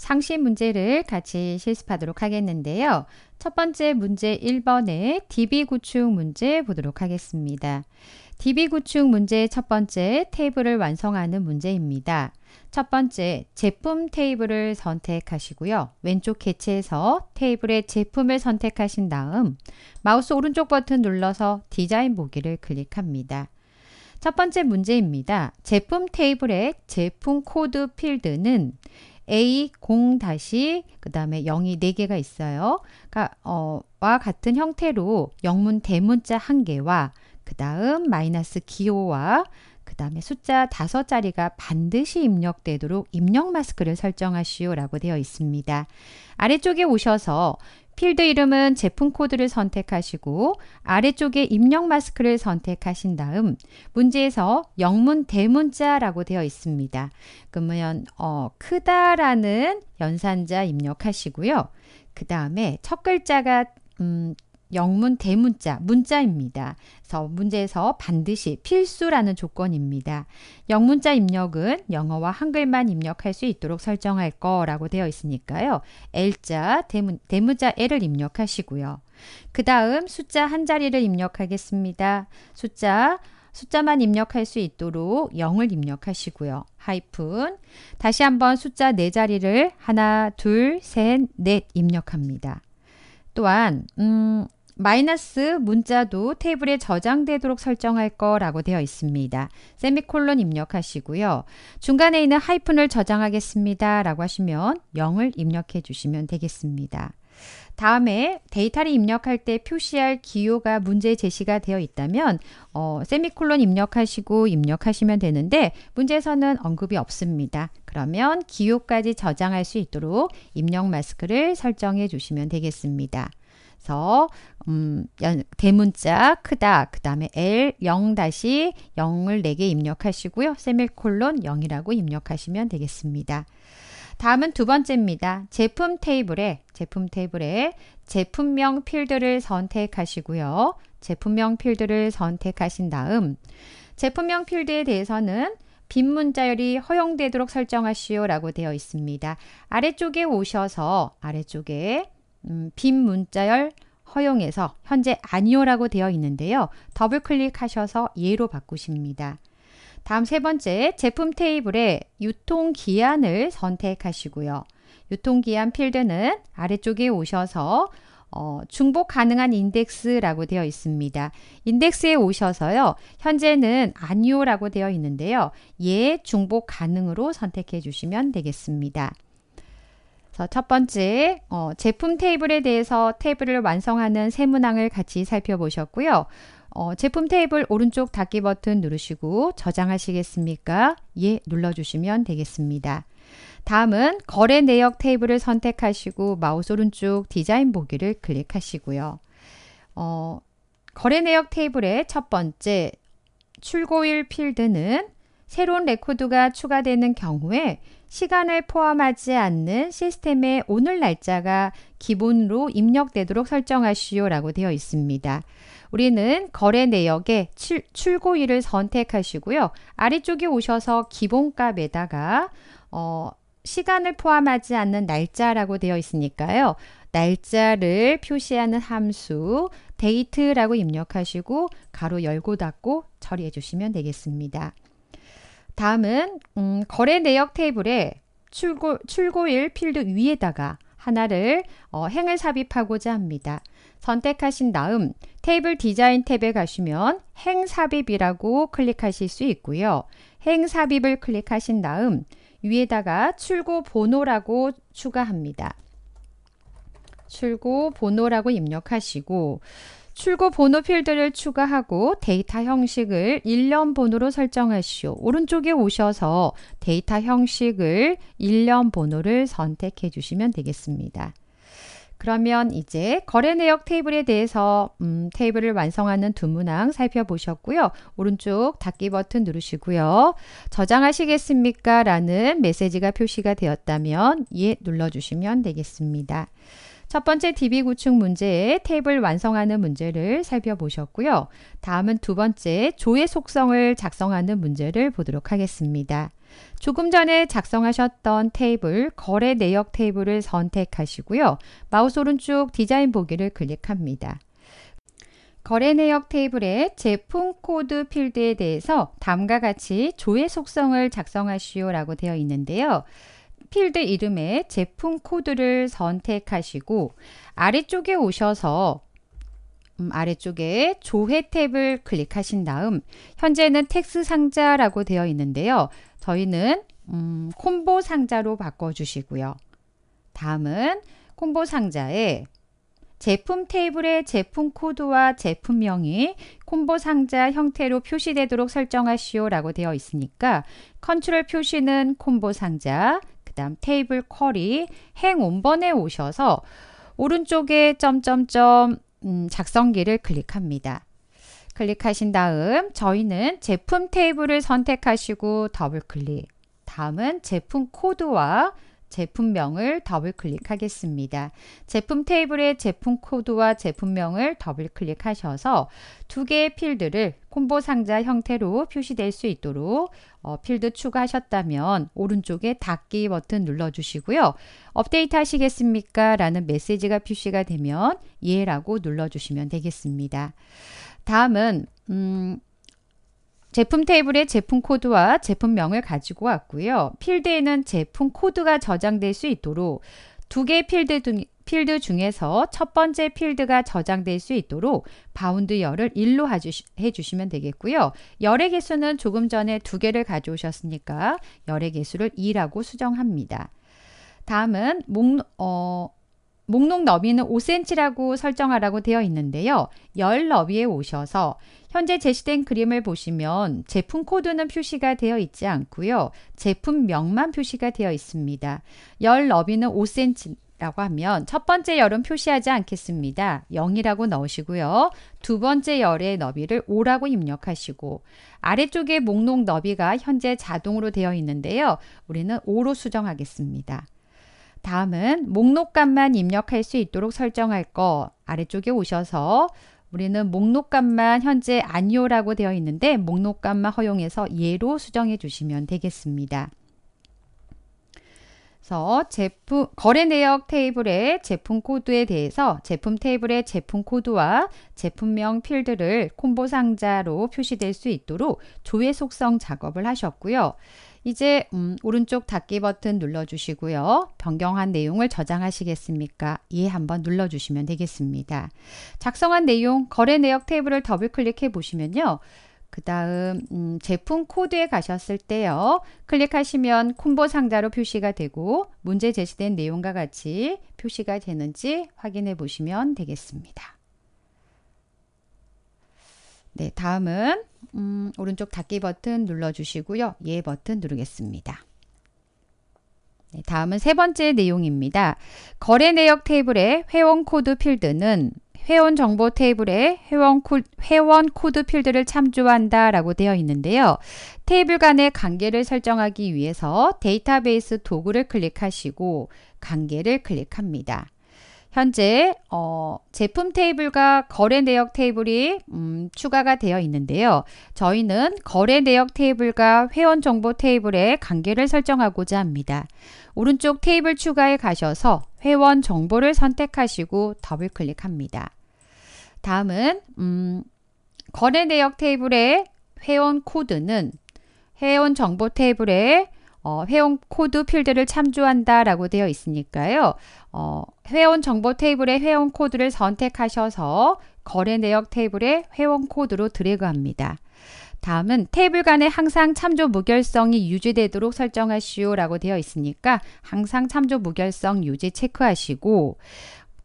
상시 문제를 같이 실습하도록 하겠는데요. 첫 번째 문제 1번의 DB 구축 문제 보도록 하겠습니다. DB 구축 문제의 첫 번째 테이블을 완성하는 문제입니다. 첫 번째 제품 테이블을 선택하시고요. 왼쪽 개체에서 테이블의 제품을 선택하신 다음 마우스 오른쪽 버튼 눌러서 디자인 보기를 클릭합니다. 첫 번째 문제입니다. 제품 테이블의 제품 코드 필드는 A 0 다시 그 다음에 0이 4개가 있어요. 그러니까 어, 와 같은 형태로 영문 대문자 1개와 그 다음 마이너스 기호와 그 다음에 숫자 5자리가 반드시 입력되도록 입력 마스크를 설정하시오 라고 되어 있습니다. 아래쪽에 오셔서 필드 이름은 제품 코드를 선택하시고 아래쪽에 입력 마스크를 선택하신 다음 문제에서 영문 대문자라고 되어 있습니다. 그러면 어, 크다라는 연산자 입력하시고요. 그 다음에 첫 글자가 음, 영문 대문자 문자입니다. 그래서 문제에서 반드시 필수라는 조건입니다. 영문자 입력은 영어와 한글만 입력할 수 있도록 설정할 거라고 되어 있으니까요. L자 대문, 대문자 L을 입력하시고요. 그 다음 숫자 한 자리를 입력하겠습니다. 숫자 숫자만 입력할 수 있도록 0을 입력하시고요. 하이픈 다시 한번 숫자 네 자리를 하나, 둘, 셋, 넷 입력합니다. 또한 음, 마이너스 문자도 테이블에 저장되도록 설정할 거라고 되어 있습니다. 세미콜론 입력하시고요. 중간에 있는 하이픈을 저장하겠습니다. 라고 하시면 0을 입력해 주시면 되겠습니다. 다음에 데이터를 입력할 때 표시할 기호가 문제 제시가 되어 있다면 어, 세미콜론 입력하시고 입력하시면 되는데 문제에서는 언급이 없습니다. 그러면 기호까지 저장할 수 있도록 입력 마스크를 설정해 주시면 되겠습니다. 그래서 음, 연, 대문자 크다 그 다음에 L 0 다시 0을 4개 입력하시고요. 세밀콜론 0이라고 입력하시면 되겠습니다. 다음은 두 번째입니다. 제품 테이블에 제품 테이블에 제품명 필드를 선택하시고요. 제품명 필드를 선택하신 다음 제품명 필드에 대해서는 빈 문자열이 허용되도록 설정하시오 라고 되어 있습니다. 아래쪽에 오셔서 아래쪽에 음, 빈 문자열 허용에서 현재 아니오라고 되어 있는데요. 더블 클릭하셔서 예로 바꾸십니다. 다음 세 번째 제품 테이블에 유통기한을 선택하시고요. 유통기한 필드는 아래쪽에 오셔서 어, 중복 가능한 인덱스라고 되어 있습니다. 인덱스에 오셔서요. 현재는 아니오라고 되어 있는데요. 예, 중복 가능으로 선택해 주시면 되겠습니다. 어, 첫 번째 어, 제품 테이블에 대해서 테이블을 완성하는 세 문항을 같이 살펴보셨고요. 어, 제품 테이블 오른쪽 닫기 버튼 누르시고 저장하시겠습니까? 예 눌러주시면 되겠습니다. 다음은 거래 내역 테이블을 선택하시고 마우스 오른쪽 디자인 보기를 클릭하시고요. 어, 거래 내역 테이블의 첫 번째 출고일 필드는 새로운 레코드가 추가되는 경우에 시간을 포함하지 않는 시스템의 오늘 날짜가 기본으로 입력되도록 설정하시오 라고 되어 있습니다. 우리는 거래 내역에 출, 출고일을 선택하시고요. 아래쪽에 오셔서 기본값에다가 어, 시간을 포함하지 않는 날짜라고 되어 있으니까요. 날짜를 표시하는 함수 데이트라고 입력하시고 가로 열고 닫고 처리해 주시면 되겠습니다. 다음은 음, 거래 내역 테이블에 출고, 출고일 필드 위에다가 하나를 어, 행을 삽입하고자 합니다. 선택하신 다음 테이블 디자인 탭에 가시면 행 삽입이라고 클릭하실 수 있고요. 행 삽입을 클릭하신 다음 위에다가 출고 번호라고 추가합니다. 출고 번호라고 입력하시고 출고 번호 필드를 추가하고 데이터 형식을 일련 번호로 설정하시오. 오른쪽에 오셔서 데이터 형식을 일련 번호를 선택해 주시면 되겠습니다. 그러면 이제 거래 내역 테이블에 대해서 음, 테이블을 완성하는 두 문항 살펴보셨고요. 오른쪽 닫기 버튼 누르시고요. 저장하시겠습니까? 라는 메시지가 표시가 되었다면 예 눌러주시면 되겠습니다. 첫 번째 DB 구축 문제의 테이블 완성하는 문제를 살펴보셨고요. 다음은 두 번째 조의 속성을 작성하는 문제를 보도록 하겠습니다. 조금 전에 작성하셨던 테이블, 거래 내역 테이블을 선택하시고요. 마우스 오른쪽 디자인 보기를 클릭합니다. 거래 내역 테이블의 제품 코드 필드에 대해서 다음과 같이 조의 속성을 작성하시오 라고 되어 있는데요. 필드 이름의 제품 코드를 선택하시고 아래쪽에 오셔서 음, 아래쪽에 조회 탭을 클릭하신 다음 현재는 텍스 상자라고 되어 있는데요. 저희는 음, 콤보 상자로 바꿔주시고요. 다음은 콤보 상자에 제품 테이블의 제품 코드와 제품명이 콤보 상자 형태로 표시되도록 설정하시오 라고 되어 있으니까 컨트롤 표시는 콤보 상자, 그 다음 테이블 쿼리 행 원본에 오셔서 오른쪽에 점점점 음, 작성기를 클릭합니다. 클릭하신 다음 저희는 제품 테이블을 선택하시고 더블 클릭 다음은 제품 코드와 제품명을 더블 클릭하겠습니다. 제품 테이블의 제품 코드와 제품명을 더블 클릭하셔서 두 개의 필드를 콤보 상자 형태로 표시될 수 있도록 어, 필드 추가하셨다면 오른쪽에 닫기 버튼 눌러주시고요. 업데이트 하시겠습니까? 라는 메시지가 표시가 되면 예라고 눌러주시면 되겠습니다. 다음은 음, 제품 테이블에 제품 코드와 제품명을 가지고 왔고요. 필드에는 제품 코드가 저장될 수 있도록 두 개의 필드 등 필드 중에서 첫 번째 필드가 저장될 수 있도록 바운드 열을 1로 해주시면 되겠고요. 열의 개수는 조금 전에 두 개를 가져오셨으니까 열의 개수를 2라고 수정합니다. 다음은 목, 어, 목록 너비는 5cm라고 설정하라고 되어 있는데요. 열 너비에 오셔서 현재 제시된 그림을 보시면 제품 코드는 표시가 되어 있지 않고요. 제품명만 표시가 되어 있습니다. 열 너비는 5cm, 라고 하면 첫 번째 열은 표시하지 않겠습니다. 0이라고 넣으시고요. 두 번째 열의 너비를 5라고 입력하시고 아래쪽에 목록 너비가 현재 자동으로 되어 있는데요. 우리는 5로 수정하겠습니다. 다음은 목록값만 입력할 수 있도록 설정할 거 아래쪽에 오셔서 우리는 목록값만 현재 아니오라고 되어 있는데 목록값만 허용해서 예로 수정해 주시면 되겠습니다. 그래서 제품 거래 내역 테이블의 제품 코드에 대해서 제품 테이블의 제품 코드와 제품명 필드를 콤보 상자로 표시될 수 있도록 조회 속성 작업을 하셨고요. 이제 음, 오른쪽 닫기 버튼 눌러주시고요. 변경한 내용을 저장하시겠습니까? 예 한번 눌러주시면 되겠습니다. 작성한 내용 거래 내역 테이블을 더블 클릭해 보시면요. 그 다음 음, 제품 코드에 가셨을 때요. 클릭하시면 콤보 상자로 표시가 되고 문제 제시된 내용과 같이 표시가 되는지 확인해 보시면 되겠습니다. 네, 다음은 음, 오른쪽 닫기 버튼 눌러주시고요. 예 버튼 누르겠습니다. 네, 다음은 세 번째 내용입니다. 거래 내역 테이블의 회원 코드 필드는 회원 정보 테이블에 회원, 코, 회원 코드 필드를 참조한다 라고 되어 있는데요. 테이블 간의 관계를 설정하기 위해서 데이터베이스 도구를 클릭하시고 관계를 클릭합니다. 현재 어, 제품 테이블과 거래 내역 테이블이 음, 추가가 되어 있는데요. 저희는 거래 내역 테이블과 회원 정보 테이블의 관계를 설정하고자 합니다. 오른쪽 테이블 추가에 가셔서 회원 정보를 선택하시고 더블 클릭합니다. 다음은 음, 거래 내역 테이블의 회원 코드는 회원 정보 테이블에 어, 회원 코드 필드를 참조한다 라고 되어 있으니까요. 어, 회원 정보 테이블의 회원 코드를 선택하셔서 거래 내역 테이블의 회원 코드로 드래그합니다. 다음은 테이블 간에 항상 참조 무결성이 유지되도록 설정하시오 라고 되어 있으니까 항상 참조 무결성 유지 체크하시고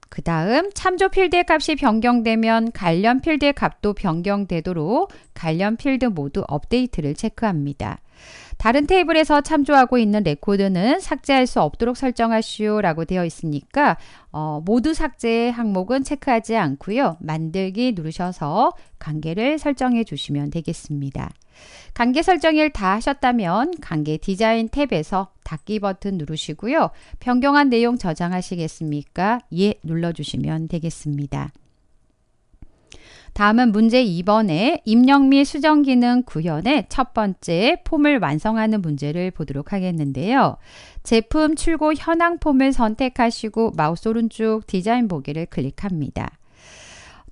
그 다음 참조 필드의 값이 변경되면 관련 필드의 값도 변경되도록 관련 필드 모두 업데이트를 체크합니다. 다른 테이블에서 참조하고 있는 레코드는 삭제할 수 없도록 설정하시오 라고 되어 있으니까 어, 모두 삭제 항목은 체크하지 않고요. 만들기 누르셔서 관계를 설정해 주시면 되겠습니다. 관계 설정을 다 하셨다면 관계 디자인 탭에서 닫기 버튼 누르시고요. 변경한 내용 저장하시겠습니까? 예 눌러주시면 되겠습니다. 다음은 문제 2번의 입력 및 수정 기능 구현의 첫 번째 폼을 완성하는 문제를 보도록 하겠는데요. 제품 출고 현황 폼을 선택하시고 마우스 오른쪽 디자인 보기를 클릭합니다.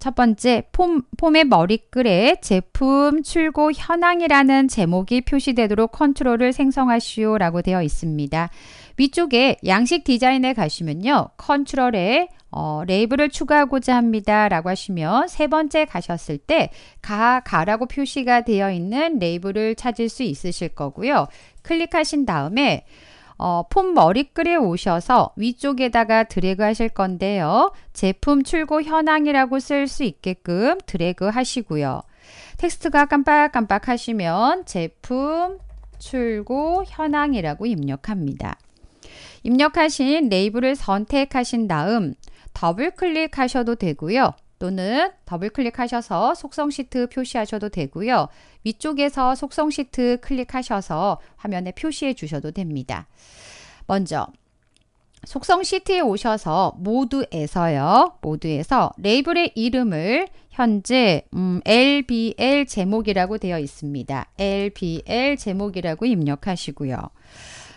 첫 번째, 폼, 폼의 머리글에 제품 출고 현황이라는 제목이 표시되도록 컨트롤을 생성하시오 라고 되어 있습니다. 위쪽에 양식 디자인에 가시면요. 컨트롤에 어, 레이블을 추가하고자 합니다. 라고 하시면 세 번째 가셨을 때 가, 가라고 표시가 되어 있는 레이블을 찾을 수 있으실 거고요. 클릭하신 다음에 어, 폼 머리글에 오셔서 위쪽에다가 드래그 하실 건데요. 제품 출고 현황이라고 쓸 수 있게끔 드래그 하시고요. 텍스트가 깜빡깜빡 하시면 제품 출고 현황이라고 입력합니다. 입력하신 레이블을 선택하신 다음 더블 클릭하셔도 되고요. 또는 더블 클릭하셔서 속성 시트 표시하셔도 되고요. 위쪽에서 속성 시트 클릭하셔서 화면에 표시해 주셔도 됩니다. 먼저 속성 시트에 오셔서 모두에서요. 모두에서 레이블의 이름을 현재 음, LBL 제목이라고 되어 있습니다. LBL 제목이라고 입력하시고요.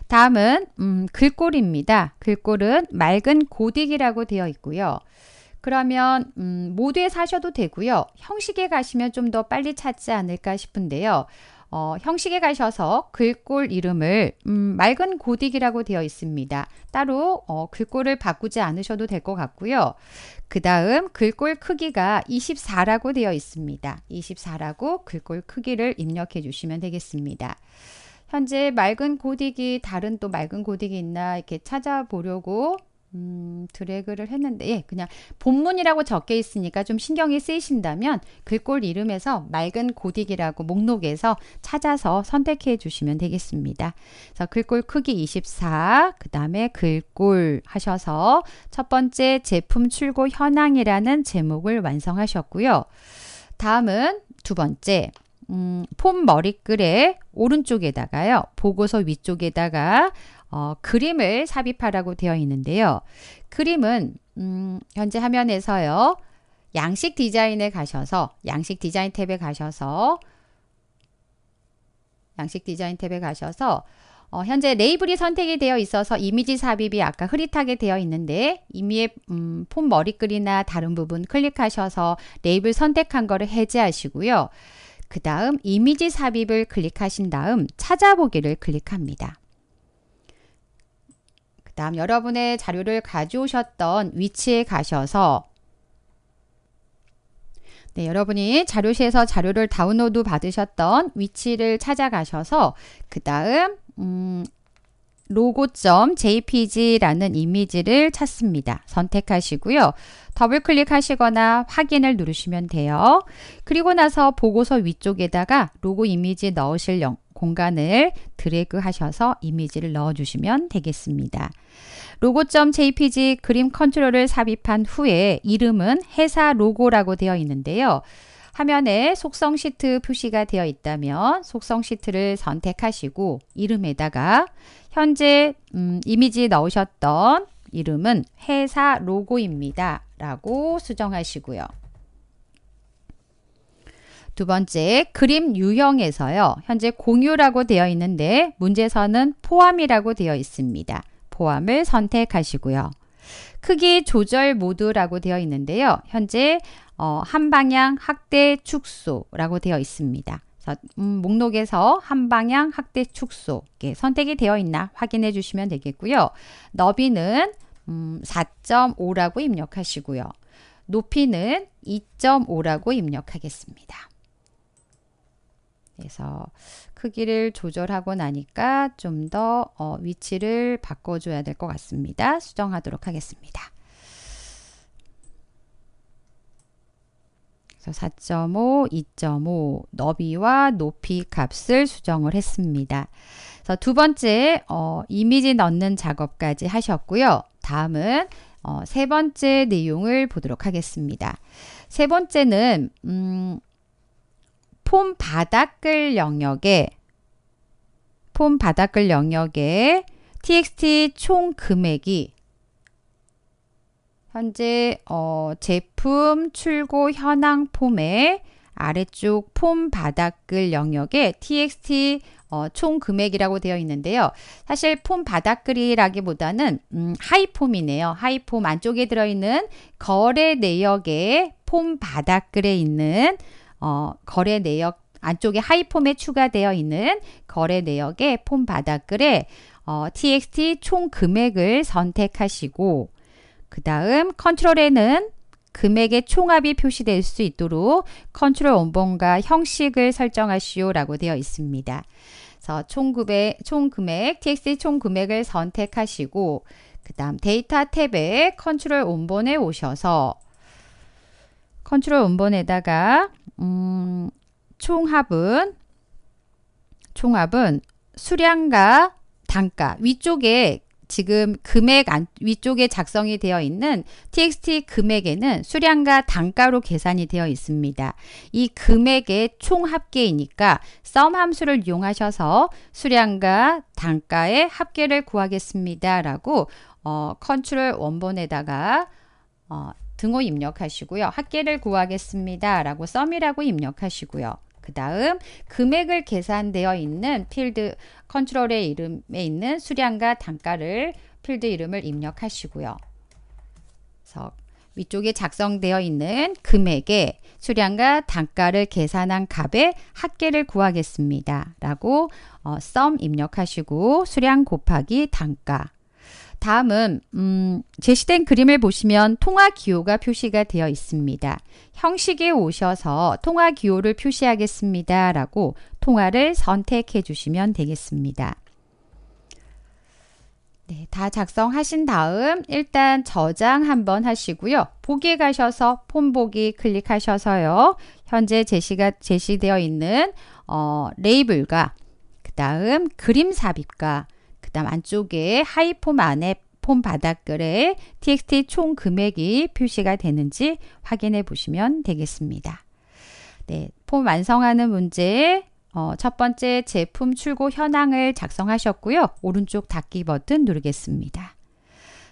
다음은 음, 글꼴입니다. 글꼴은 맑은 고딕이라고 되어 있고요. 그러면 음, 모두에 사셔도 되고요. 형식에 가시면 좀 더 빨리 찾지 않을까 싶은데요. 어, 형식에 가셔서 글꼴 이름을 음, 맑은 고딕이라고 되어 있습니다. 따로 어, 글꼴을 바꾸지 않으셔도 될 것 같고요. 그 다음 글꼴 크기가 24라고 되어 있습니다. 24라고 글꼴 크기를 입력해 주시면 되겠습니다. 현재 맑은 고딕이 다른 또 맑은 고딕이 있나 이렇게 찾아보려고 음, 드래그를 했는데 예, 그냥 본문이라고 적혀 있으니까 좀 신경이 쓰이신다면 글꼴 이름에서 맑은 고딕이라고 목록에서 찾아서 선택해 주시면 되겠습니다. 그래서 글꼴 크기 24, 그 다음에 글꼴 하셔서 첫 번째 제품 출고 현황이라는 제목을 완성하셨고요. 다음은 두 번째 음, 폼 머리글의 오른쪽에다가요. 보고서 위쪽에다가 어, 그림을 삽입하라고 되어 있는데요. 그림은 음, 현재 화면에서요. 양식 디자인에 가셔서 양식 디자인 탭에 가셔서 양식 디자인 탭에 가셔서 어, 현재 레이블이 선택이 되어 있어서 이미지 삽입이 아까 흐릿하게 되어 있는데 이미의 음, 폼 머리글이나 다른 부분 클릭하셔서 레이블 선택한 거를 해제하시고요. 그 다음 이미지 삽입을 클릭하신 다음 찾아보기를 클릭합니다. 다음 여러분의 자료를 가져오셨던 위치에 가셔서 네, 여러분이 자료실에서 자료를 다운로드 받으셨던 위치를 찾아가셔서 그 다음 음, 로고.jpg라는 이미지를 찾습니다. 선택하시고요. 더블 클릭하시거나 확인을 누르시면 돼요. 그리고 나서 보고서 위쪽에다가 로고 이미지 넣으실 공간을 드래그 하셔서 이미지를 넣어주시면 되겠습니다. 로고.jpg 그림 컨트롤을 삽입한 후에 이름은 회사 로고라고 되어 있는데요. 화면에 속성 시트 표시가 되어 있다면 속성 시트를 선택하시고 이름에다가 현재 음, 이미지 넣으셨던 이름은 회사 로고입니다. 라고 수정하시고요. 두 번째, 그림 유형에서요. 현재 공유라고 되어 있는데 문제에서는 포함이라고 되어 있습니다. 포함을 선택하시고요. 크기 조절 모드라고 되어 있는데요. 현재 어, 한방향 확대 축소라고 되어 있습니다. 음, 목록에서 한방향 확대 축소 선택이 되어 있나 확인해 주시면 되겠고요. 너비는 음, 4.5라고 입력하시고요. 높이는 2.5라고 입력하겠습니다. 그래서 크기를 그 조절하고 나니까 좀더 어, 위치를 바꿔줘야 될 것 같습니다. 수정하도록 하겠습니다. 그래서 4.5, 2.5 너비와 높이 값을 수정을 했습니다. 그래서 두 번째 어, 이미지 넣는 작업까지 하셨고요. 다음은 어, 세 번째 내용을 보도록 하겠습니다. 세 번째는 음, 폼 바닥글 영역에 폼 바닥글 영역에 TXT 총 금액이 현재 어, 제품 출고 현황 폼에 아래쪽 폼 바닥글 영역에 TXT 어, 총 금액이라고 되어 있는데요. 사실 폼 바닥글이라기보다는 음, 하이폼이네요. 하이폼 안쪽에 들어있는 거래 내역의 폼 바닥글에 있는 어, 거래 내역 안쪽에 하이폼에 추가되어 있는 거래 내역의 폼 바닥글에 어, txt 총 금액을 선택하시고 그 다음 컨트롤에는 금액의 총합이 표시될 수 있도록 컨트롤 원본과 형식을 설정하시오 라고 되어 있습니다. 총 금액, 총 금액, txt 총 금액을 선택하시고 그 다음 데이터 탭에 컨트롤 원본에 오셔서 컨트롤 원본에다가 음, 총합은 총합은 수량과 단가 위쪽에 지금 금액 안, 위쪽에 작성이 되어 있는 txt 금액에는 수량과 단가로 계산이 되어 있습니다. 이 금액의 총합계이니까 sum 함수를 이용하셔서 수량과 단가의 합계를 구하겠습니다. 라고 어, 컨트롤 원본에다가 어, 등호 입력하시고요. 학계를 구하겠습니다. 라고 썸이라고 입력하시고요. 그 다음 금액을 계산되어 있는 필드 컨트롤의 이름에 있는 수량과 단가를 필드 이름을 입력하시고요. 그래서 위쪽에 작성되어 있는 금액에 수량과 단가를 계산한 값에 합계를 구하겠습니다. 라고 어, 썸 입력하시고 수량 곱하기 단가 다음은 음, 제시된 그림을 보시면 통화 기호가 표시가 되어 있습니다. 형식에 오셔서 통화 기호를 표시하겠습니다. 라고 통화를 선택해 주시면 되겠습니다. 네, 다 작성하신 다음 일단 저장 한번 하시고요. 보기 에 가셔서 폰 보기 클릭하셔서요. 현재 제시가 제시되어 있는 어, 레이블과 그 다음 그림 삽입과 다음 안쪽에 하이폼 안에 폼 바닥글에 txt 총 금액이 표시가 되는지 확인해 보시면 되겠습니다. 네, 폼 완성하는 문제 어, 첫 번째 제품 출고 현황을 작성하셨고요. 오른쪽 닫기 버튼 누르겠습니다.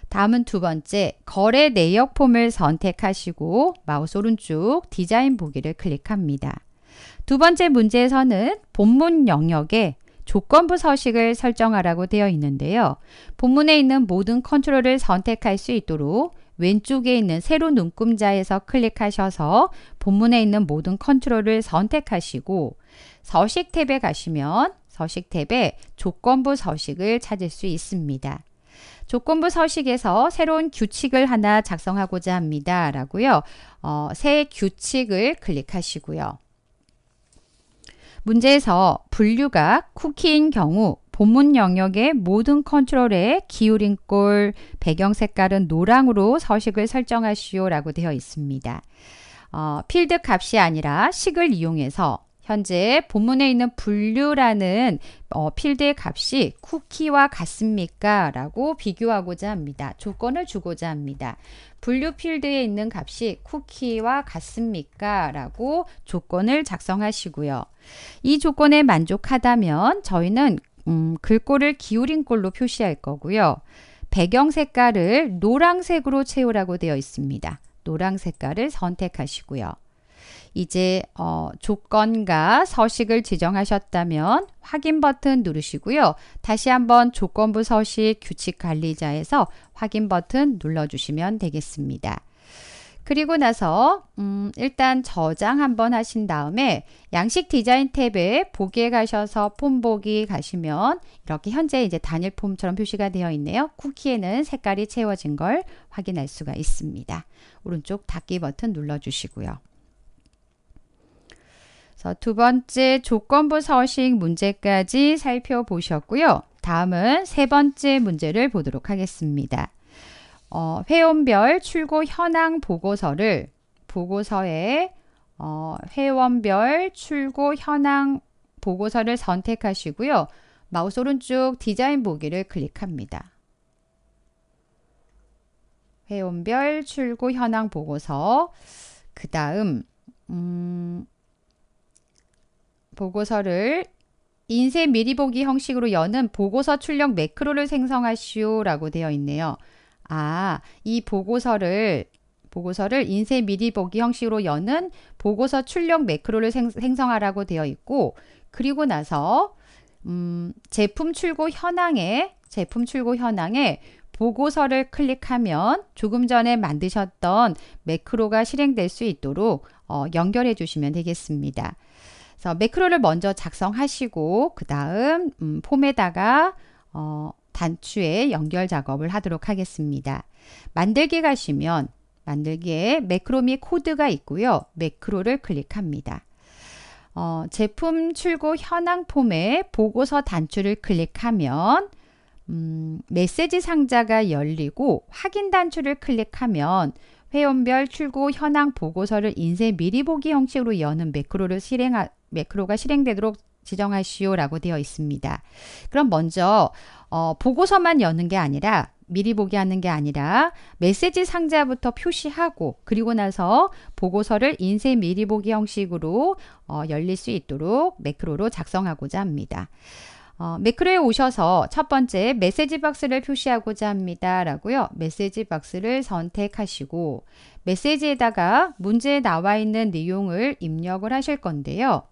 다음은 두 번째 거래 내역 폼을 선택하시고 마우스 오른쪽 디자인 보기를 클릭합니다. 두 번째 문제에서는 본문 영역에 조건부 서식을 설정하라고 되어 있는데요. 본문에 있는 모든 컨트롤을 선택할 수 있도록 왼쪽에 있는 세로 눈금자에서 클릭하셔서 본문에 있는 모든 컨트롤을 선택하시고 서식 탭에 가시면 서식 탭에 조건부 서식을 찾을 수 있습니다. 조건부 서식에서 새로운 규칙을 하나 작성하고자 합니다. 라고요. 어, 새 규칙을 클릭하시고요. 문제에서 분류가 쿠키인 경우 본문 영역의 모든 컨트롤에 기울인 꼴, 배경 색깔은 노랑으로 서식을 설정하시오 라고 되어 있습니다. 어, 필드 값이 아니라 식을 이용해서 현재 본문에 있는 분류라는 어, 필드의 값이 쿠키와 같습니까? 라고 비교하고자 합니다. 조건을 주고자 합니다. 분류 필드에 있는 값이 쿠키와 같습니까? 라고 조건을 작성하시고요. 이 조건에 만족하다면 저희는 음, 글꼴을 기울인 꼴로 표시할 거고요. 배경 색깔을 노란색으로 채우라고 되어 있습니다. 노란 색깔을 선택하시고요. 이제 어, 조건과 서식을 지정하셨다면 확인 버튼 누르시고요. 다시 한번 조건부 서식 규칙 관리자에서 확인 버튼 눌러주시면 되겠습니다. 그리고 나서 음, 일단 저장 한번 하신 다음에 양식 디자인 탭에 보기에 가셔서 폼 보기 가시면 이렇게 현재 이제 단일 폼처럼 표시가 되어 있네요. 쿠키에는 색깔이 채워진 걸 확인할 수가 있습니다. 오른쪽 닫기 버튼 눌러주시고요. 두 번째 조건부 서식 문제까지 살펴보셨고요. 다음은 세 번째 문제를 보도록 하겠습니다. 어, 회원별 출고 현황 보고서를 보고서에 어, 회원별 출고 현황 보고서를 선택하시고요. 마우스 오른쪽 디자인 보기를 클릭합니다. 회원별 출고 현황 보고서 그 다음 음, 보고서를 인쇄 미리 보기 형식으로 여는 보고서 출력 매크로를 생성하시오라고 되어 있네요. 아, 이 보고서를 보고서를 인쇄 미리 보기 형식으로 여는 보고서 출력 매크로를 생, 성하라고 되어 있고 그리고 나서 음, 제품 출고 현황에 제품 출고 현황에 보고서를 클릭하면 조금 전에 만드셨던 매크로가 실행될 수 있도록 어, 연결해 주시면 되겠습니다. 그래서 매크로를 먼저 작성하시고 그 다음 음, 폼에다가 어, 단추에 연결 작업을 하도록 하겠습니다. 만들기 가시면 만들기에 매크로 및 코드가 있고요. 매크로를 클릭합니다. 어, 제품 출고 현황 폼에 보고서 단추를 클릭하면 음, 메시지 상자가 열리고 확인 단추를 클릭하면 회원별 출고 현황 보고서를 인쇄 미리 보기 형식으로 여는 매크로를 실행하, 매크로가 실행되도록 지정하시오라고 되어 있습니다. 그럼 먼저 어, 보고서만 여는 게 아니라 미리 보기 하는 게 아니라 메시지 상자부터 표시하고 그리고 나서 보고서를 인쇄 미리 보기 형식으로 어, 열릴 수 있도록 매크로로 작성하고자 합니다. 어, 매크로에 오셔서 첫 번째 메시지 박스를 표시하고자 합니다. 라고요. 메시지 박스를 선택하시고 메시지에다가 문제에 나와 있는 내용을 입력을 하실 건데요.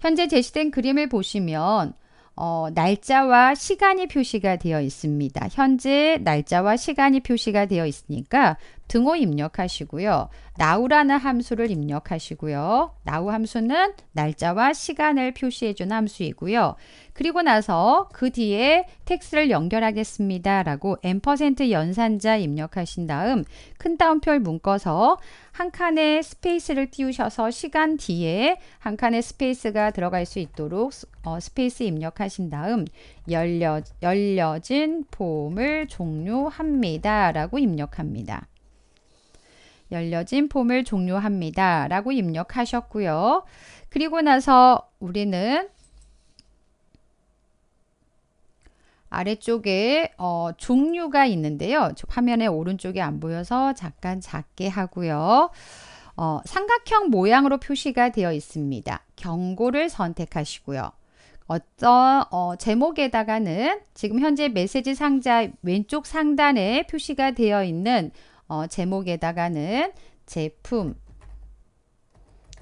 현재 제시된 그림을 보시면 어, 날짜와 시간이 표시가 되어 있습니다. 현재 날짜와 시간이 표시가 되어 있으니까 등호 입력하시고요. 나우라는 함수를 입력하시고요. 나우 함수는 날짜와 시간을 표시해준 함수이고요. 그리고 나서 그 뒤에 텍스를 연결하겠습니다. 라고 n% 연산자 입력하신 다음 큰 따옴표를 묶어서 한 칸의 스페이스를 띄우셔서 시간 뒤에 한 칸의 스페이스가 들어갈 수 있도록 어, 스페이스 입력하신 다음 열려, 열려진 폼을 종료합니다. 라고 입력합니다. 열려진 폼을 종료합니다. 라고 입력하셨고요. 그리고 나서 우리는 아래쪽에 어, 종류가 있는데요. 화면에오른쪽에안 보여서 잠깐 작게 하고요. 어, 삼각형 모양으로 표시가 되어 있습니다. 경고를 선택하시고요. 어떤 어, 제목에다가는 지금 현재 메시지 상자 왼쪽 상단에 표시가 되어 있는 어, 제목에다가는 제품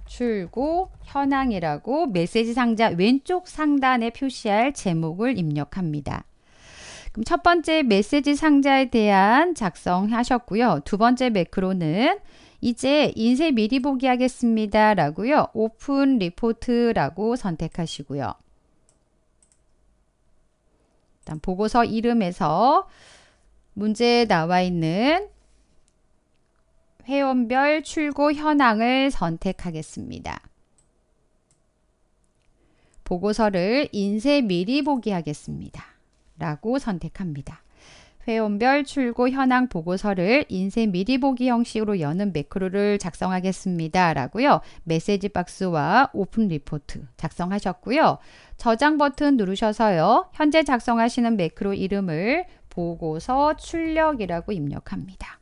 출고 현황이라고 메시지 상자 왼쪽 상단에 표시할 제목을 입력합니다. 그럼 첫 번째 메시지 상자에 대한 작성하셨고요. 두 번째 매크로는 이제 인쇄 미리 보기 하겠습니다. 라고요. 오픈 리포트라고 선택하시고요. 일단 보고서 이름에서 문제에 나와 있는 회원별 출고 현황을 선택하겠습니다. 보고서를 인쇄 미리 보기 하겠습니다. 라고 선택합니다. 회원별 출고 현황 보고서를 인쇄 미리 보기 형식으로 여는 매크로를 작성하겠습니다. 라고요. 메시지 박스와 오픈 리포트 작성하셨고요. 저장 버튼 누르셔서요. 현재 작성하시는 매크로 이름을 보고서 출력이라고 입력합니다.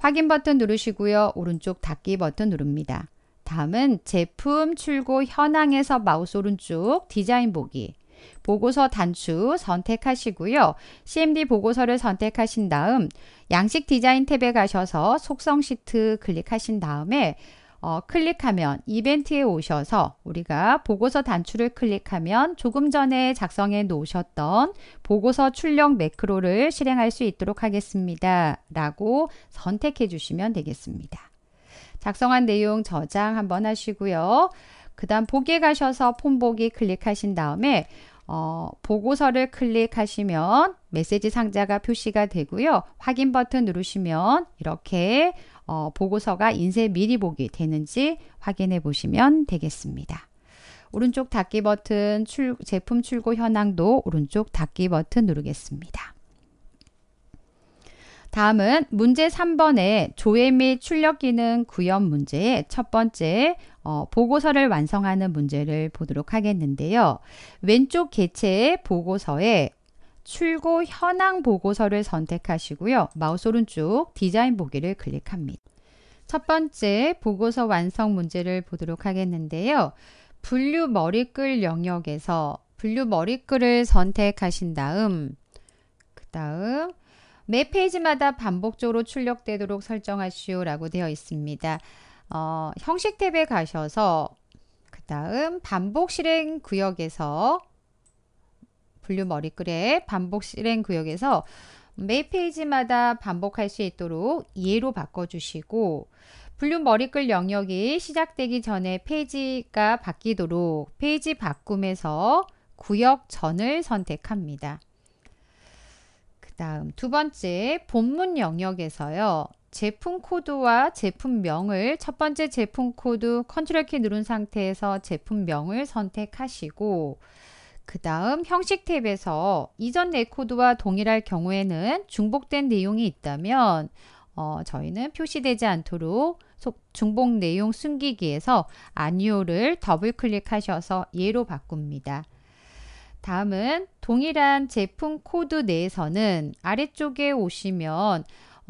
확인 버튼 누르시고요. 오른쪽 닫기 버튼 누릅니다. 다음은 제품 출고 현황에서 마우스 오른쪽 디자인 보기 보고서 단추 선택하시고요. CMD 보고서를 선택하신 다음 양식 디자인 탭에 가셔서 속성 시트 클릭하신 다음에 어, 클릭하면 이벤트에 오셔서 우리가 보고서 단추를 클릭하면 조금 전에 작성해 놓으셨던 보고서 출력 매크로를 실행할 수 있도록 하겠습니다. 라고 선택해 주시면 되겠습니다. 작성한 내용 저장 한번 하시고요. 그 다음 보기에 가셔서 폰 보기 클릭하신 다음에 어, 보고서를 클릭하시면 메시지 상자가 표시가 되고요. 확인 버튼 누르시면 이렇게 어, 보고서가 인쇄 미리 보기 되는지 확인해 보시면 되겠습니다. 오른쪽 닫기 버튼 출, 제품 출고 현황도 오른쪽 닫기 버튼 누르겠습니다. 다음은 문제 3번의 조회 및 출력 기능 구현 문제의 첫 번째 어, 보고서를 완성하는 문제를 보도록 하겠는데요. 왼쪽 개체의 보고서에 출고 현황 보고서를 선택하시고요. 마우스 오른쪽 디자인 보기를 클릭합니다. 첫 번째 보고서 완성 문제를 보도록 하겠는데요. 분류 머리글 영역에서 분류 머리글을 선택하신 다음 그 다음 매 페이지마다 반복적으로 출력되도록 설정하시오 라고 되어 있습니다. 어, 형식 탭에 가셔서 그 다음 반복 실행 구역에서 분류 머리글의 반복 실행 구역에서 매 페이지마다 반복할 수 있도록 예로 바꿔주시고 분류 머리글 영역이 시작되기 전에 페이지가 바뀌도록 페이지 바꿈에서 구역 전을 선택합니다. 그 다음 두 번째 본문 영역에서요. 제품 코드와 제품명을 첫 번째 제품 코드 컨트롤 키 누른 상태에서 제품명을 선택하시고 그 다음 형식 탭에서 이전 레코드와 동일할 경우에는 중복된 내용이 있다면 어, 저희는 표시되지 않도록 중복 내용 숨기기에서 아니오를 더블 클릭하셔서 예로 바꿉니다. 다음은 동일한 제품 코드 내에서는 아래쪽에 오시면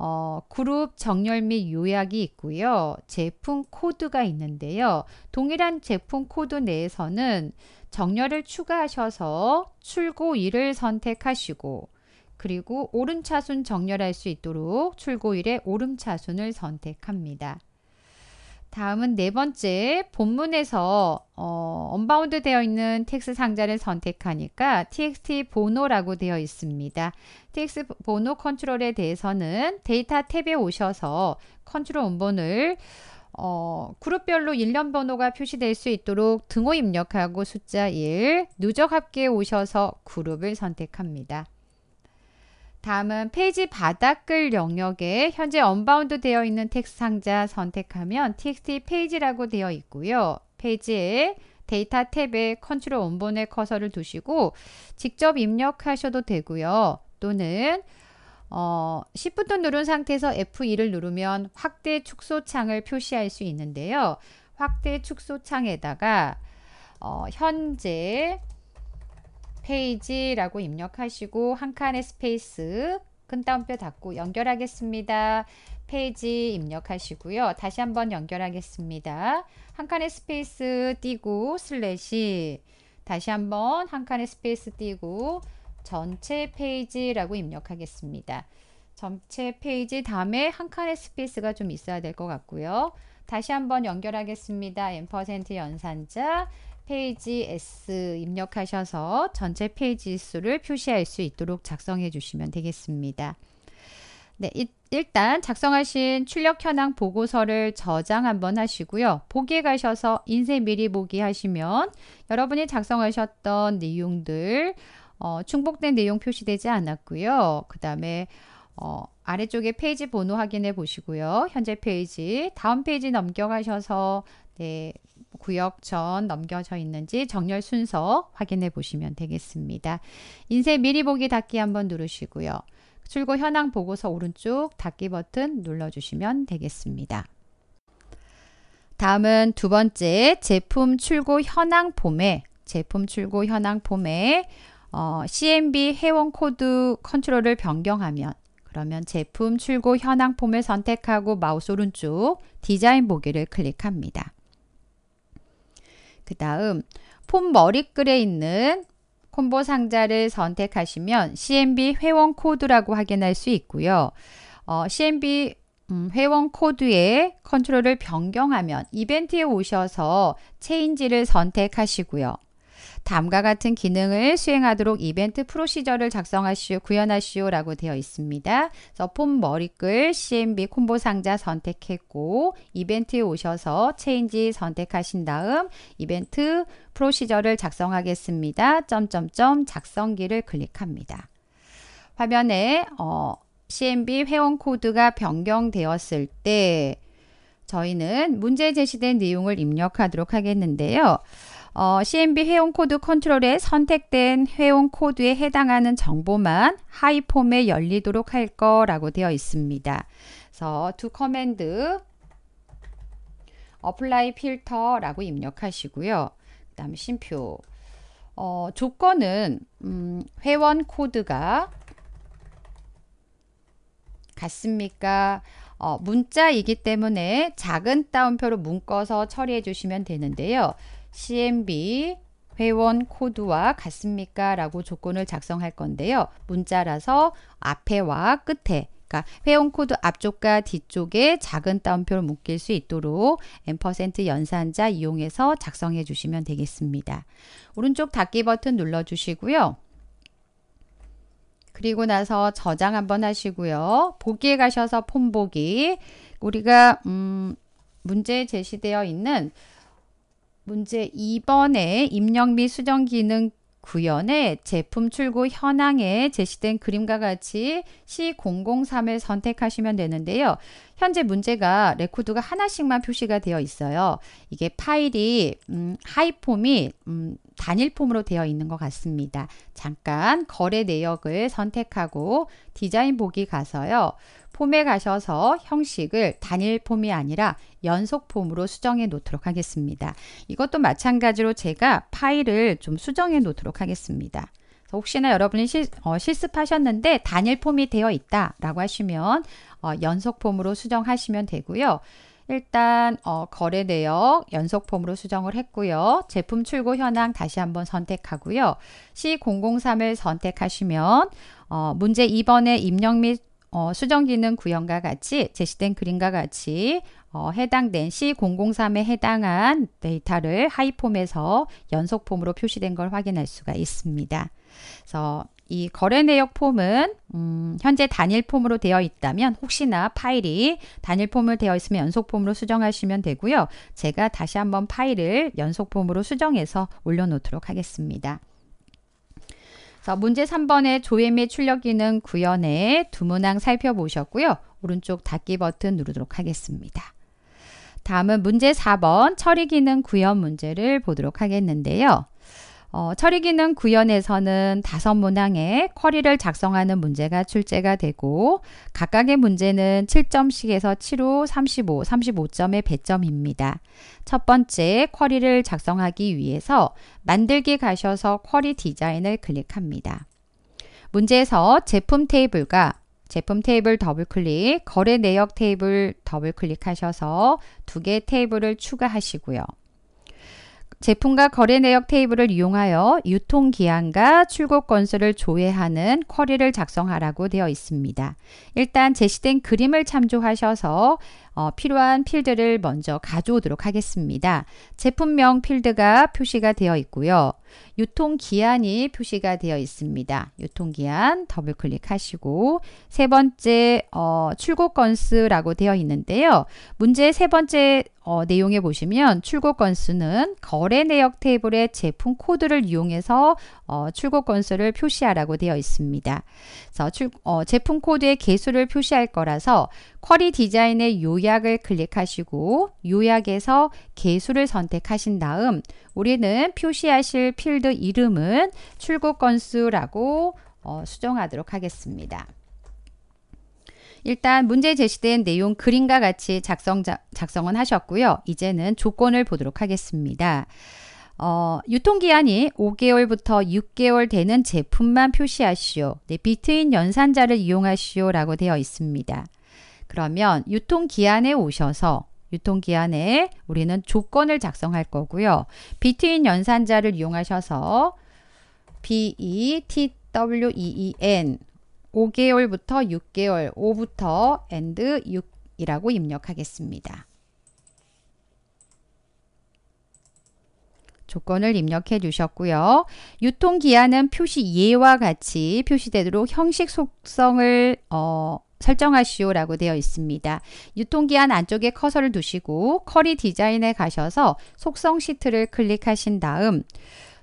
어, 그룹 정렬 및 요약이 있고요. 제품 코드가 있는데요. 동일한 제품 코드 내에서는 정렬을 추가하셔서 출고일을 선택하시고 그리고 오름차순 정렬할 수 있도록 출고일의 오름차순을 선택합니다. 다음은 네 번째 본문에서 어, 언바운드 되어 있는 텍스 상자를 선택하니까 txt 번호라고 되어 있습니다. txt 번호 컨트롤에 대해서는 데이터 탭에 오셔서 컨트롤 원본을 어, 그룹별로 일련 번호가 표시될 수 있도록 등호 입력하고 숫자 1, 누적 합계에 오셔서 그룹을 선택합니다. 다음은 페이지 바닥글 영역에 현재 언바운드 되어 있는 텍스트 상자 선택하면 txt 페이지라고 되어 있고요. 페이지에 데이터 탭에 컨트롤 원본의 커서를 두시고 직접 입력하셔도 되고요. 또는 어, Shift 누른 상태에서 F2를 누르면 확대 축소 창을 표시할 수 있는데요. 확대 축소 창에다가 어, 현재 페이지라고 입력하시고 한 칸의 스페이스 큰 따옴표 닫고 연결하겠습니다. 페이지 입력하시고요. 다시 한번 연결하겠습니다. 한 칸의 스페이스 띄고 슬래시 다시 한번 한 칸의 스페이스 띄고 전체 페이지라고 입력하겠습니다. 전체 페이지 다음에 한 칸의 스페이스가 좀 있어야 될 것 같고요. 다시 한번 연결하겠습니다. n 퍼센트 연산자 페이지 S 입력하셔서 전체 페이지 수를 표시할 수 있도록 작성해 주시면 되겠습니다. 네, 이, 일단 작성하신 출력 현황 보고서를 저장 한번 하시고요. 보기에 가셔서 인쇄 미리 보기 하시면 여러분이 작성하셨던 내용들 어, 중복된 내용 표시되지 않았고요. 그 다음에 어, 아래쪽에 페이지 번호 확인해 보시고요. 현재 페이지, 다음 페이지 넘겨가셔서 네, 구역 전 넘겨져 있는지 정렬 순서 확인해 보시면 되겠습니다. 인쇄 미리 보기 닫기 한번 누르시고요. 출고 현황 보고서 오른쪽 닫기 버튼 눌러주시면 되겠습니다. 다음은 두 번째 제품 출고 현황 봄에 제품 출고 현황 봄에 어, CMB 회원 코드 컨트롤을 변경하면 그러면 제품 출고 현황 폼을 선택하고 마우스 오른쪽 디자인 보기를 클릭합니다. 그 다음 폼 머리글에 있는 콤보 상자를 선택하시면 CMB 회원 코드라고 확인할 수 있고요. 어, CMB 음, 회원 코드의 컨트롤을 변경하면 이벤트에 오셔서 체인지를 선택하시고요. 다음과 같은 기능을 수행하도록 이벤트 프로시저를 작성하시오, 구현하시오라고 되어 있습니다. 그래서 폼 머리글 CMB 콤보 상자 선택했고 이벤트에 오셔서 체인지 선택하신 다음 이벤트 프로시저를 작성하겠습니다. 점점점 작성기를 클릭합니다. 화면에 어, CMB 회원 코드가 변경되었을 때 저희는 문제 제시된 내용을 입력하도록 하겠는데요. 어, CMB 회원 코드 컨트롤에 선택된 회원 코드에 해당하는 정보만 하이 폼에 열리도록 할 거라고 되어 있습니다. 그래서 두 커맨드 apply 필터라고 입력하시고요. 그 다음 심표 어, 조건은 음, 회원 코드가 같습니까? 어, 문자이기 때문에 작은 따옴표로 묶어서 처리해 주시면 되는데요. CMB 회원 코드와 같습니까? 라고 조건을 작성할 건데요. 문자라서 앞에와 끝에 그러니까 회원 코드 앞쪽과 뒤쪽에 작은 따옴표를 묶일 수 있도록 n% 연산자 이용해서 작성해 주시면 되겠습니다. 오른쪽 닫기 버튼 눌러 주시고요. 그리고 나서 저장 한번 하시고요. 보기에 가셔서 폼 보기 우리가 음 문제에 제시되어 있는 문제 2번에 입력 및 수정 기능 구현에 제품 출고 현황에 제시된 그림과 같이 C003을 선택하시면 되는데요. 현재 문제가 레코드가 하나씩만 표시가 되어 있어요. 이게 파일이 음, 하이폼이 음, 단일폼으로 되어 있는 것 같습니다. 잠깐 거래 내역을 선택하고 디자인 보기 가서요. 폼에 가셔서 형식을 단일 폼이 아니라 연속 폼으로 수정해 놓도록 하겠습니다. 이것도 마찬가지로 제가 파일을 좀 수정해 놓도록 하겠습니다. 혹시나 여러분이 실, 어, 습하셨는데 단일 폼이 되어 있다 라고 하시면 어, 연속 폼으로 수정하시면 되고요. 일단 어, 거래 내역 연속 폼으로 수정을 했고요. 제품 출고 현황 다시 한번 선택하고요. C003을 선택하시면 어, 문제 2번의 입력 및 어, 수정 기능 구현과 같이 제시된 그림과 같이 어, 해당된 C003에 해당한 데이터를 하이폼에서 연속 폼으로 표시된 걸 확인할 수가 있습니다. 그래서 이 거래 내역 폼은 음, 현재 단일 폼으로 되어 있다면 혹시나 파일이 단일 폼을 되어 있으면 연속 폼으로 수정하시면 되고요. 제가 다시 한번 파일을 연속 폼으로 수정해서 올려놓도록 하겠습니다. 자, 문제 3번의 조예미 출력 기능 구현의 두 문항 살펴보셨고요. 오른쪽 닫기 버튼 누르도록 하겠습니다. 다음은 문제 4번 처리 기능 구현 문제를 보도록 하겠는데요. 어, 처리기능 구현에서는 다섯 문항의 쿼리를 작성하는 문제가 출제가 되고 각각의 문제는 7점씩에서 7호, 35, 35점의 배점입니다. 첫 번째 쿼리를 작성하기 위해서 만들기 가셔서 쿼리 디자인을 클릭합니다. 문제에서 제품 테이블과 제품 테이블 더블클릭, 거래 내역 테이블 더블클릭하셔서 두 개 테이블을 추가하시고요. 제품과 거래 내역 테이블을 이용하여 유통기한과 출고 건수를 조회하는 쿼리를 작성하라고 되어 있습니다. 일단 제시된 그림을 참조하셔서 어, 필요한 필드를 먼저 가져오도록 하겠습니다. 제품명 필드가 표시가 되어 있고요. 유통기한이 표시가 되어 있습니다. 유통기한 더블 클릭하시고 세 번째 어, 출고 건수라고 되어 있는데요. 문제 세 번째 어, 내용에 보시면 출고 건수는 거래 내역 테이블의 제품 코드를 이용해서 어, 출고 건수를 표시하라고 되어 있습니다. 그래서 출, 어, 제품 코드의 개수를 표시할 거라서 쿼리 디자인의 요약을 클릭하시고 요약에서 개수를 선택하신 다음 우리는 표시하실 필드 이름은 출고 건수라고 어, 수정하도록 하겠습니다. 일단 문제 제시된 내용 그림과 같이 작성, 작성은 하셨고요. 이제는 조건을 보도록 하겠습니다. 어, 유통기한이 5개월부터 6개월 되는 제품만 표시하시오. 네, 비트인 연산자를 이용하시오 라고 되어 있습니다. 그러면 유통기한에 오셔서 유통기한에 우리는 조건을 작성할 거고요. 비트윈 연산자를 이용하셔서 BETWEEN 5개월부터 6개월 5부터 and 6이라고 입력하겠습니다. 조건을 입력해 주셨고요. 유통기한은 표시 예와 같이 표시되도록 형식 속성을 어, 설정하시오라고 되어 있습니다. 유통기한 안쪽에 커서를 두시고 커리 디자인에 가셔서 속성 시트를 클릭하신 다음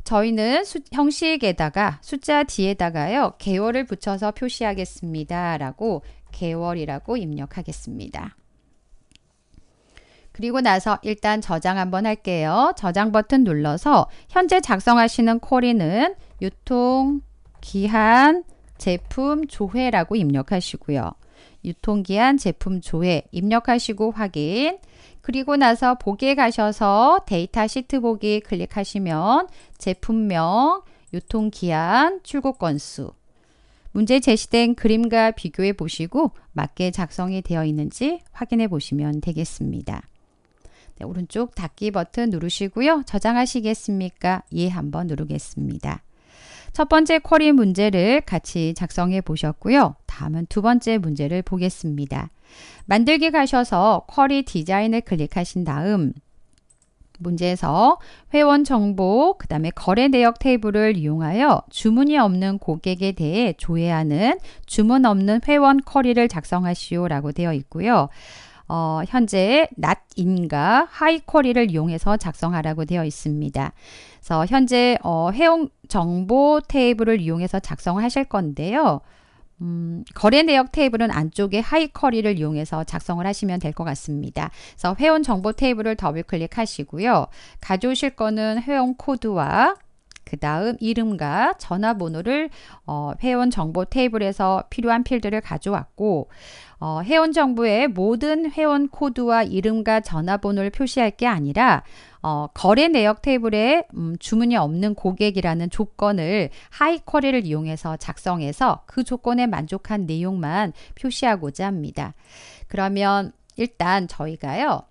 저희는 수, 형식에다가 숫자 뒤에다가요 개월을 붙여서 표시하겠습니다 라고 개월이라고 입력하겠습니다 그리고 나서 일단 저장 한번 할게요 저장 버튼 눌러서 현재 작성하시는 콜리는 유통 기한 제품 조회라고 입력하시고요 유통기한 제품 조회 입력하시고 확인 그리고 나서 보기에 가셔서 데이터 시트 보기 클릭하시면 제품명, 유통기한, 출고 건수 문제 제시된 그림과 비교해 보시고 맞게 작성이 되어 있는지 확인해 보시면 되겠습니다. 네, 오른쪽 닫기 버튼 누르시고요. 저장하시겠습니까? 예 한번 누르겠습니다. 첫 번째 쿼리 문제를 같이 작성해 보셨고요. 다음은 두 번째 문제를 보겠습니다. 만들기 가셔서 쿼리 디자인을 클릭하신 다음 문제에서 회원 정보, 그 다음에 거래 내역 테이블을 이용하여 주문이 없는 고객에 대해 조회하는 주문 없는 회원 쿼리를 작성하시오 라고 되어 있고요. 어, 현재 n 인가 하이 g 리를 이용해서 작성하라고 되어 있습니다. 그래서 현재 어, 회원 정보 테이블을 이용해서 작성하실 건데요. 음, 거래 내역 테이블은 안쪽에 하이쿼리를 이용해서 작성을 하시면 될 것 같습니다. 그래서 회원 정보 테이블을 더블 클릭하시고요. 가져오실 거는 회원 코드와 그 다음 이름과 전화번호를 어, 회원 정보 테이블에서 필요한 필드를 가져왔고 어, 회원 정보에 모든 회원 코드와 이름과 전화번호를 표시할 게 아니라 어, 거래 내역 테이블에 음, 주문이 없는 고객이라는 조건을 하이 쿼리를 이용해서 작성해서 그 조건에 만족한 내용만 표시하고자 합니다. 그러면 일단 저희가요.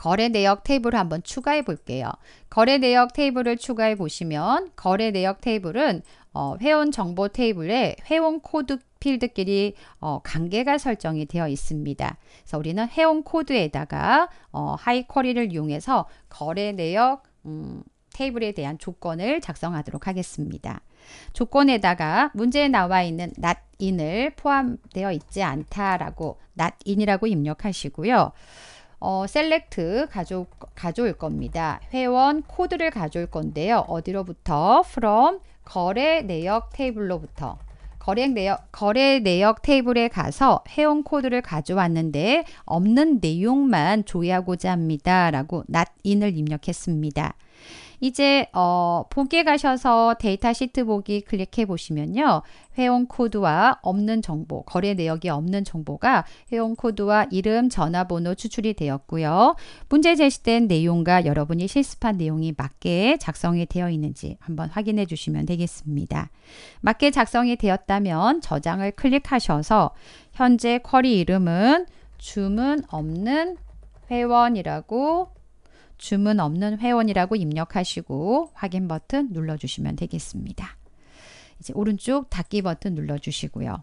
거래 내역 테이블을 한번 추가해 볼게요. 거래 내역 테이블을 추가해 보시면 거래 내역 테이블은 어, 회원 정보 테이블에 회원 코드 필드끼리 어, 관계가 설정이 되어 있습니다. 그래서 우리는 회원 코드에다가 어, 하이쿼리를 이용해서 거래 내역 음, 테이블에 대한 조건을 작성하도록 하겠습니다. 조건에다가 문제에 나와 있는 not in을 포함되어 있지 않다라고 not in이라고 입력하시고요. 어, 셀렉트 가져, 가져올 겁니다. 회원 코드를 가져올 건데요. 어디로부터? from 거래 내역 테이블로부터 거래 내역, 거래 내역 테이블에 가서 회원 코드를 가져왔는데 없는 내용만 조회하고자 합니다. 라고 not in을 입력했습니다. 이제 어, 보기에 가셔서 데이터 시트 보기 클릭해 보시면요. 회원 코드와 없는 정보, 거래 내역이 없는 정보가 회원 코드와 이름, 전화번호 추출이 되었고요. 문제 제시된 내용과 여러분이 실습한 내용이 맞게 작성이 되어 있는지 한번 확인해 주시면 되겠습니다. 맞게 작성이 되었다면 저장을 클릭하셔서 현재 쿼리 이름은 줌은 없는 회원이라고 주문 없는 회원이라고 입력하시고 확인 버튼 눌러주시면 되겠습니다. 이제 오른쪽 닫기 버튼 눌러주시고요.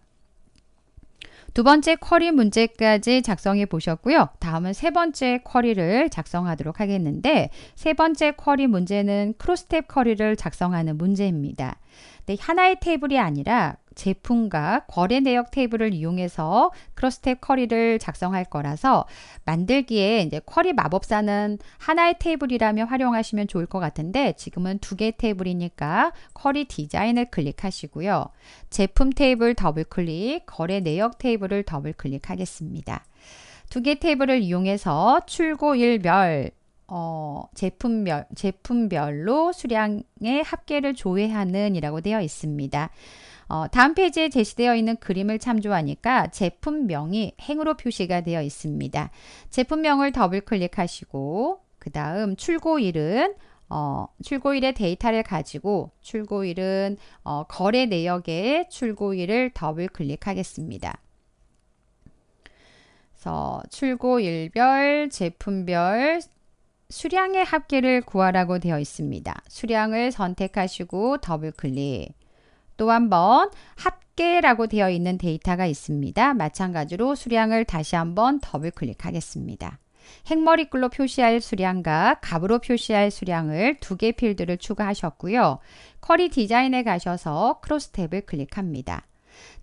두 번째 쿼리 문제까지 작성해 보셨고요. 다음은 세 번째 쿼리를 작성하도록 하겠는데 세 번째 쿼리 문제는 크로스탭 쿼리를 작성하는 문제입니다. 근데 하나의 테이블이 아니라 제품과 거래 내역 테이블을 이용해서 크로스탭 쿼리를 작성할 거라서 만들기에 이제 쿼리 마법사는 하나의 테이블이라면 활용하시면 좋을 것 같은데 지금은 두 개의 테이블이니까 쿼리 디자인을 클릭하시고요. 제품 테이블 더블 클릭, 거래 내역 테이블을 더블 클릭하겠습니다. 두개의 테이블을 이용해서 출고일별, 어, 제품별, 제품별로 수량의 합계를 조회하는 이라고 되어 있습니다. 어, 다음 페이지에 제시되어 있는 그림을 참조하니까 제품명이 행으로 표시가 되어 있습니다. 제품명을 더블 클릭하시고 그 다음 출고일은 어, 출고일의 데이터를 가지고 출고일은 어, 거래 내역의 출고일을 더블 클릭하겠습니다. 그래서 출고일별, 제품별, 수량의 합계를 구하라고 되어 있습니다. 수량을 선택하시고 더블 클릭. 또 한 번 합계라고 되어 있는 데이터가 있습니다. 마찬가지로 수량을 다시 한 번 더블 클릭하겠습니다. 행머리글로 표시할 수량과 값으로 표시할 수량을 두 개 필드를 추가하셨고요. 커리 디자인에 가셔서 크로스 탭을 클릭합니다.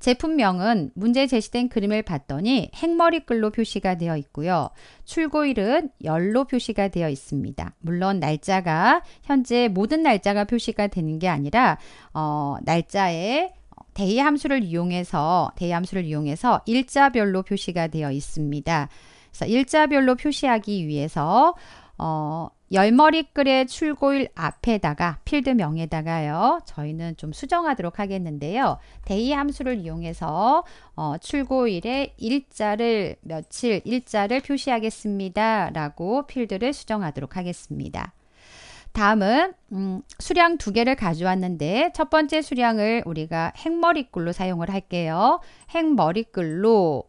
제품명은 문제 제시된 그림을 봤더니 행머리글로 표시가 되어 있고요. 출고일은 열로 표시가 되어 있습니다. 물론 날짜가 현재 모든 날짜가 표시가 되는 게 아니라 어, 날짜에 어, 대의 함수를 이용해서 대의 함수를 이용해서 일자별로 표시가 되어 있습니다. 그래서 일자별로 표시하기 위해서 어, 열머리글의 출고일 앞에다가 필드명에다가요. 저희는 좀 수정하도록 하겠는데요. 데이 함수를 이용해서 어, 출고일의 일자를 며칠 일자를 표시하겠습니다. 라고 필드를 수정하도록 하겠습니다. 다음은 음, 수량 두 개를 가져왔는데 첫 번째 수량을 우리가 행머리글로 사용을 할게요. 행머리글로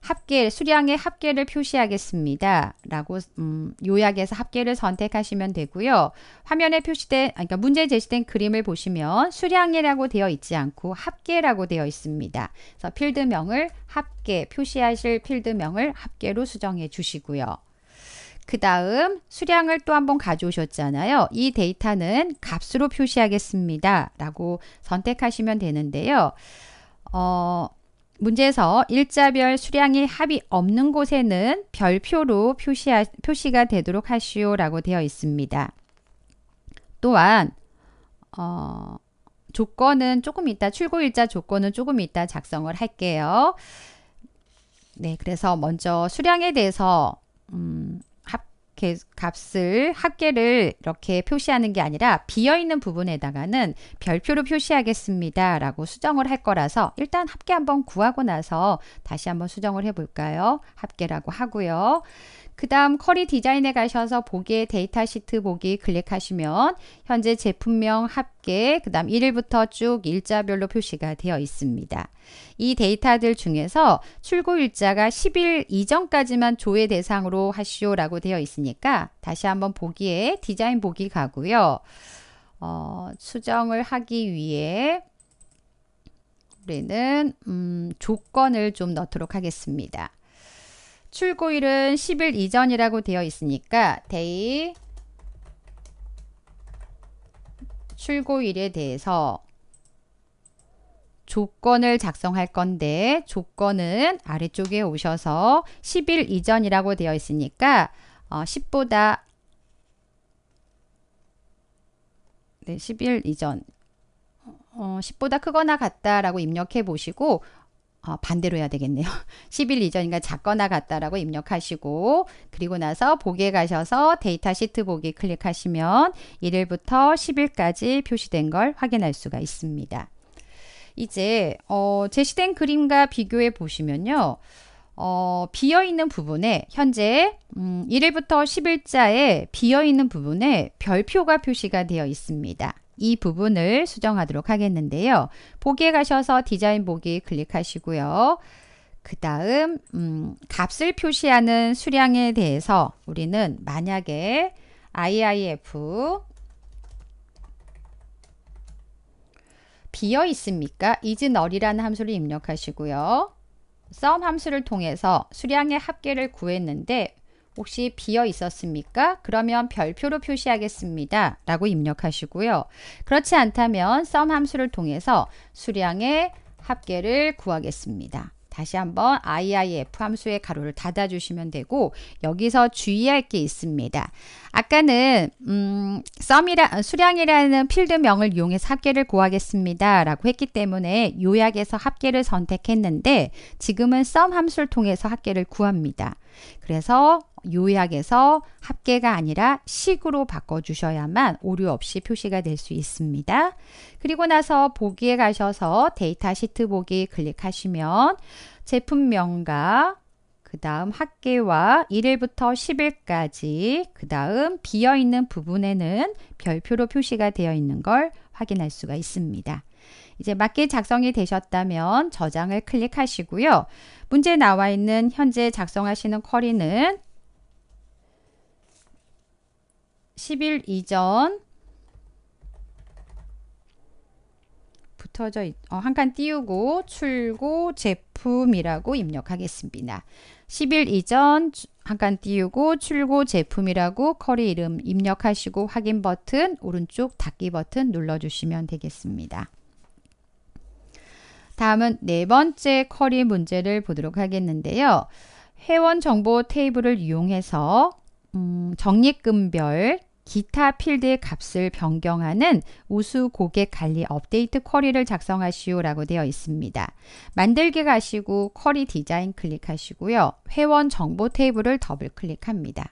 합계 수량의 합계를 표시하겠습니다. 라고 음, 요약해서 합계를 선택하시면 되고요. 화면에 표시된 아, 그러니까 문제 제시된 그림을 보시면 수량이라고 되어 있지 않고 합계라고 되어 있습니다. 그래서 필드명을 합계 표시하실 필드명을 합계로 수정해 주시고요. 그 다음 수량을 또 한번 가져오셨잖아요. 이 데이터는 값으로 표시하겠습니다. 라고 선택하시면 되는데요. 어, 문제에서 일자별 수량이 합이 없는 곳에는 별표로 표시하, 표시가 되도록 하시오라고 되어 있습니다. 또한 어, 조건은 조금 있다 출고일자 조건은 조금 있다 작성을 할게요. 네, 그래서 먼저 수량에 대해서 음, 이렇게 값을 합계를 이렇게 표시하는 게 아니라 비어 있는 부분에다가는 별표로 표시하겠습니다라고 수정을 할 거라서 일단 합계 한번 구하고 나서 다시 한번 수정을 해 볼까요? 합계라고 하고요. 그 다음 커리 디자인에 가셔서 보기에 데이터 시트 보기 클릭하시면 현재 제품명 합계 그 다음 1일부터 쭉 일자별로 표시가 되어 있습니다. 이 데이터들 중에서 출고 일자가 10일 이전까지만 조회 대상으로 하시오라고 되어 있으니까 다시 한번 보기에 디자인 보기 가고요. 어, 수정을 하기 위해 우리는 음, 조건을 좀 넣도록 하겠습니다. 출고일은 10일 이전이라고 되어 있으니까 데이 출고일에 대해서 조건을 작성할 건데 조건은 아래쪽에 오셔서 10일 이전이라고 되어 있으니까 어, 10보다 네, 10일 이전 어, 10보다 크거나 같다라고 입력해 보시고 어, 반대로 해야 되겠네요. 10일 이전인가 작거나 같다라고 입력하시고 그리고 나서 보기에 가셔서 데이터 시트 보기 클릭하시면 1일부터 10일까지 표시된 걸 확인할 수가 있습니다. 이제 어, 제시된 그림과 비교해 보시면요. 어, 비어있는 부분에 현재 음, 1일부터 10일자에 비어있는 부분에 별표가 표시가 되어 있습니다. 이 부분을 수정하도록 하겠는데요. 보기에 가셔서 디자인 보기 클릭하시고요. 그 다음 음, 값을 표시하는 수량에 대해서 우리는 만약에 IIF 비어 있습니까? isNull이라는 함수를 입력하시고요. sum 함수를 통해서 수량의 합계를 구했는데 혹시 비어 있었습니까? 그러면 별표로 표시하겠습니다. 라고 입력하시고요. 그렇지 않다면 sum 함수를 통해서 수량의 합계를 구하겠습니다. 다시 한번 IIF 함수의 가로를 닫아주시면 되고 여기서 주의할 게 있습니다. 아까는 음, 썸이라 수량이라는 필드명을 이용해서 합계를 구하겠습니다. 라고 했기 때문에 요약에서 합계를 선택했는데 지금은 sum 함수를 통해서 합계를 구합니다. 그래서 요약에서 합계가 아니라 식으로 바꿔주셔야만 오류 없이 표시가 될 수 있습니다. 그리고 나서 보기에 가셔서 데이터 시트 보기 클릭하시면 제품명과 그 다음 합계와 1일부터 10일까지 그 다음 비어있는 부분에는 별표로 표시가 되어 있는 걸 확인할 수가 있습니다. 이제 맞게 작성이 되셨다면 저장을 클릭하시고요. 문제 나와 있는 현재 작성하시는 쿼리는 10일 이전 붙어져 있, 어, 한 칸 띄우고 출고 제품이라고 입력하겠습니다. 10일 이전 한 칸 띄우고 출고 제품이라고 커리 이름 입력하시고 확인 버튼 오른쪽 닫기 버튼 눌러주시면 되겠습니다. 다음은 네 번째 커리 문제를 보도록 하겠는데요. 회원 정보 테이블을 이용해서 음, 적립금별 기타 필드의 값을 변경하는 우수 고객 관리 업데이트 쿼리를 작성하시오 라고 되어 있습니다. 만들기 가시고 쿼리 디자인 클릭하시고요. 회원 정보 테이블을 더블 클릭합니다.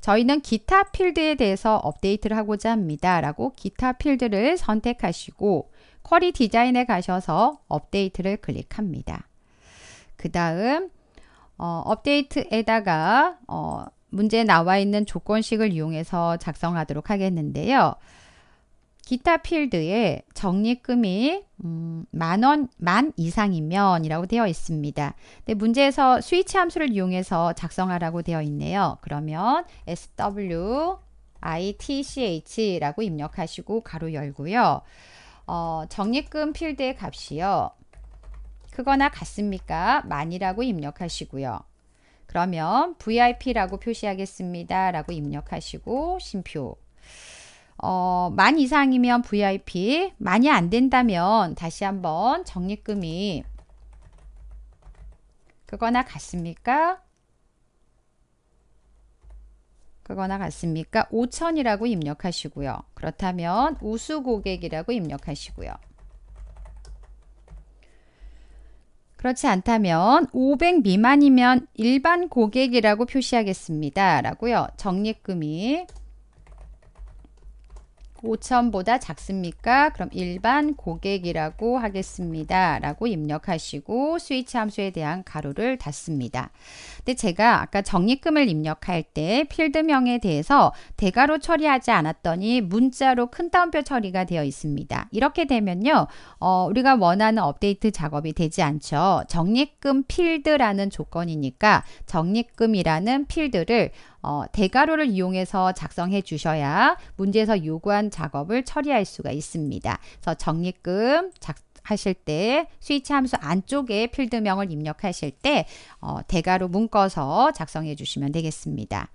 저희는 기타 필드에 대해서 업데이트를 하고자 합니다. 라고 기타 필드를 선택하시고 쿼리 디자인에 가셔서 업데이트를 클릭합니다. 그 다음 어, 업데이트에다가 어, 문제 나와 있는 조건식을 이용해서 작성하도록 하겠는데요. 기타 필드에 적립금이 음, 만원, 만 이상이면 이라고 되어 있습니다. 근데 문제에서 스위치 함수를 이용해서 작성하라고 되어 있네요. 그러면 SW ITCH라고 입력하시고 가로 열고요. 어, 적립금 필드의 값이요. 크거나 같습니까? 만이라고 입력하시고요. 그러면 VIP라고 표시하겠습니다. 라고 입력하시고 심표 어, 만 이상이면 VIP, 만이 안 된다면 다시 한번 적립금이 그거나 같습니까? 그거나 같습니까? 5천이라고 입력하시고요. 그렇다면 우수 고객이라고 입력하시고요. 그렇지 않다면 500 미만이면 일반 고객이라고 표시하겠습니다. 라고요. 적립금이 5천보다 작습니까? 그럼 일반 고객이라고 하겠습니다. 라고 입력하시고 스위치 함수에 대한 가로를 닫습니다. 근데 제가 아까 적립금을 입력할 때 필드명에 대해서 대괄호 처리하지 않았더니 문자로 큰 따옴표 처리가 되어 있습니다. 이렇게 되면요. 어, 우리가 원하는 업데이트 작업이 되지 않죠. 적립금 필드라는 조건이니까 적립금이라는 필드를 어, 대괄호를 이용해서 작성해 주셔야 문제에서 요구한 작업을 처리할 수가 있습니다. 그래서 적립금 작, 하실 때 스위치 함수 안쪽에 필드명을 입력하실 때 어, 대괄호 묶어서 작성해 주시면 되겠습니다.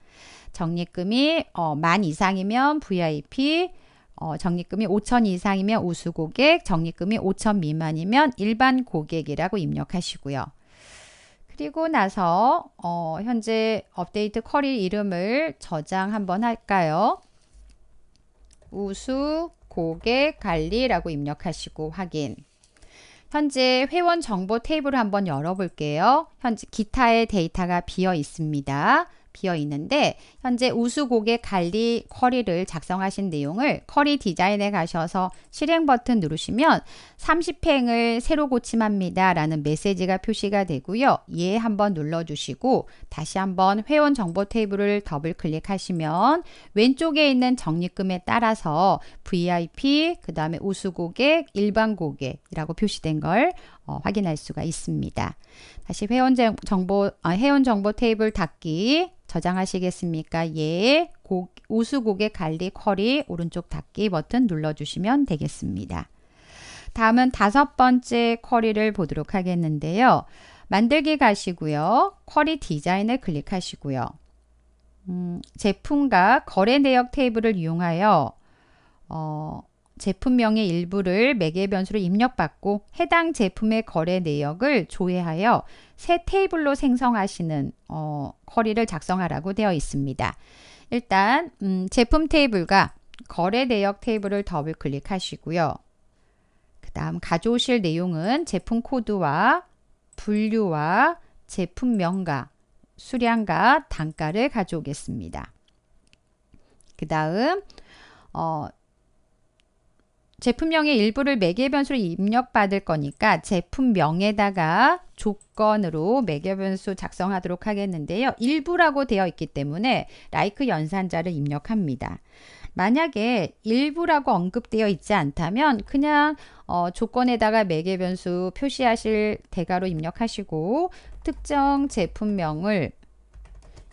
적립금이 어, 만 이상이면 VIP, 어, 적립금이 5천 이상이면 우수 고객, 적립금이 5천 미만이면 일반 고객이라고 입력하시고요. 띄고 나서 어, 현재 업데이트 커리 이름을 저장 한번 할까요? 우수 고객 관리라고 입력하시고 확인. 현재 회원 정보 테이블을 한번 열어볼게요. 현재 기타의 데이터가 비어 있습니다. 비어 있는데 현재 우수고객 관리 쿼리를 작성하신 내용을 쿼리 디자인에 가셔서 실행 버튼 누르시면 30행을 새로 고침합니다 라는 메시지가 표시가 되고요. 예 한번 눌러주시고 다시 한번 회원 정보 테이블을 더블 클릭하시면 왼쪽에 있는 적립금에 따라서 VIP 그 다음에 우수고객 일반고객이라고 표시된 걸 어, 확인할 수가 있습니다. 다시 회원 정보 아, 회원 정보 테이블 닫기 저장하시겠습니까? 예, 우수 고객 관리 쿼리 오른쪽 닫기 버튼 눌러주시면 되겠습니다. 다음은 다섯 번째 쿼리를 보도록 하겠는데요. 만들기 가시고요. 쿼리 디자인을 클릭하시고요. 음, 제품과 거래 내역 테이블을 이용하여 어, 제품명의 일부를 매개 변수로 입력받고 해당 제품의 거래 내역을 조회하여 새 테이블로 생성하시는 어, 쿼리를 작성하라고 되어 있습니다. 일단 음, 제품 테이블과 거래 내역 테이블을 더블 클릭하시고요. 그 다음 가져오실 내용은 제품 코드와 분류와 제품명과 수량과 단가를 가져오겠습니다. 그 다음 어, 제품명의 일부를 매개 변수로 입력받을 거니까 제품명에다가 조건으로 매개 변수 작성하도록 하겠는데요. 일부라고 되어 있기 때문에 라이크 연산자를 입력합니다. 만약에 일부라고 언급되어 있지 않다면 그냥 어, 조건에다가 매개 변수 표시하실 대가로 입력하시고 특정 제품명을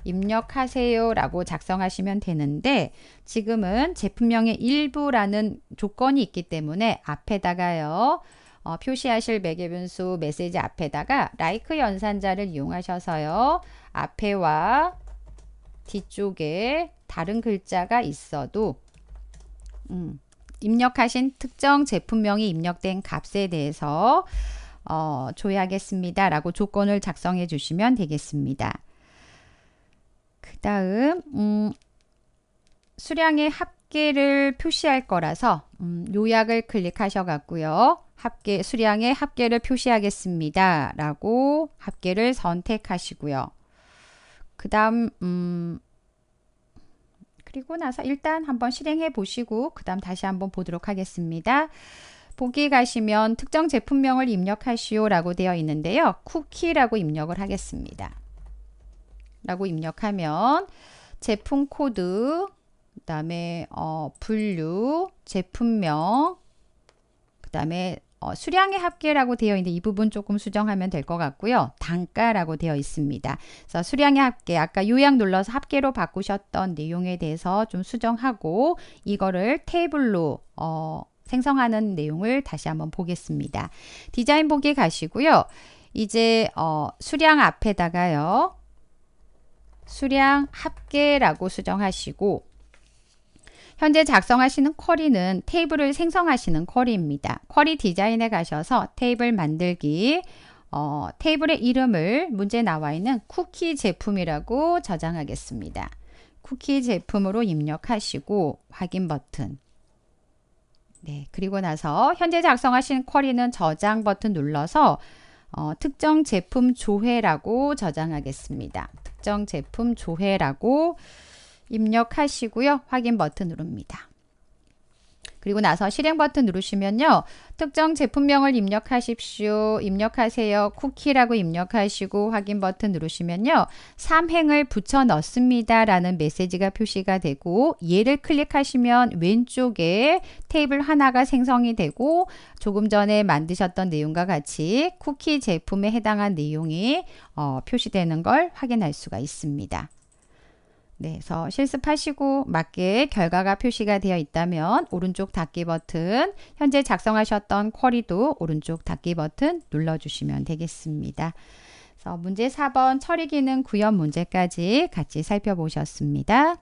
입력하세요 라고 작성하시면 되는데 지금은 제품명의 일부라는 조건이 있기 때문에 앞에다가요. 어, 표시하실 매개변수 메시지 앞에다가 라이크 연산자를 이용하셔서요. 앞에와 뒤쪽에 다른 글자가 있어도 음, 입력하신 특정 제품명이 입력된 값에 대해서 어, 조회하겠습니다 라고 조건을 작성해 주시면 되겠습니다. 다음 음, 수량의 합계를 표시할 거라서 음, 요약을 클릭하셔 갖고요. 합계 수량의 합계를 표시하겠습니다. 라고 합계를 선택하시고요. 그 다음 음, 그리고 나서 일단 한번 실행해 보시고 그 다음 다시 한번 보도록 하겠습니다. 보기 가시면 특정 제품명을 입력하시오 라고 되어 있는데요. 쿠키라고 입력을 하겠습니다. 라고 입력하면 제품 코드 그 다음에 어, 분류 제품명 그 다음에 어, 수량의 합계라고 되어 있는데 이 부분 조금 수정하면 될 것 같고요. 단가라고 되어 있습니다. 그래서 수량의 합계, 아까 요약 눌러서 합계로 바꾸셨던 내용에 대해서 좀 수정하고 이거를 테이블로 어, 생성하는 내용을 다시 한번 보겠습니다. 디자인 보기 가시고요. 이제 어, 수량 앞에다가요. 수량 합계라고 수정하시고 현재 작성하시는 쿼리는 테이블을 생성하시는 쿼리입니다. 쿼리 디자인에 가셔서 테이블 만들기 어, 테이블의 이름을 문제 나와 있는 쿠키 제품이라고 저장하겠습니다. 쿠키 제품으로 입력하시고 확인 버튼 네, 그리고 나서 현재 작성하신 쿼리는 저장 버튼 눌러서 어, 특정 제품 조회라고 저장하겠습니다. 특정 제품 조회라고 입력하시고요. 확인 버튼 누릅니다. 그리고 나서 실행 버튼 누르시면요. 특정 제품명을 입력하십시오. 입력하세요. 쿠키라고 입력하시고 확인 버튼 누르시면요. 삼행을 붙여 넣습니다. 라는 메시지가 표시가 되고 얘를 클릭하시면 왼쪽에 테이블 하나가 생성이 되고 조금 전에 만드셨던 내용과 같이 쿠키 제품에 해당한 내용이 어, 표시되는 걸 확인할 수가 있습니다. 네, 그래서 실습하시고 맞게 결과가 표시가 되어 있다면 오른쪽 닫기 버튼, 현재 작성하셨던 쿼리도 오른쪽 닫기 버튼 눌러주시면 되겠습니다. 그래서 문제 4번 처리 기능 구현 문제까지 같이 살펴보셨습니다.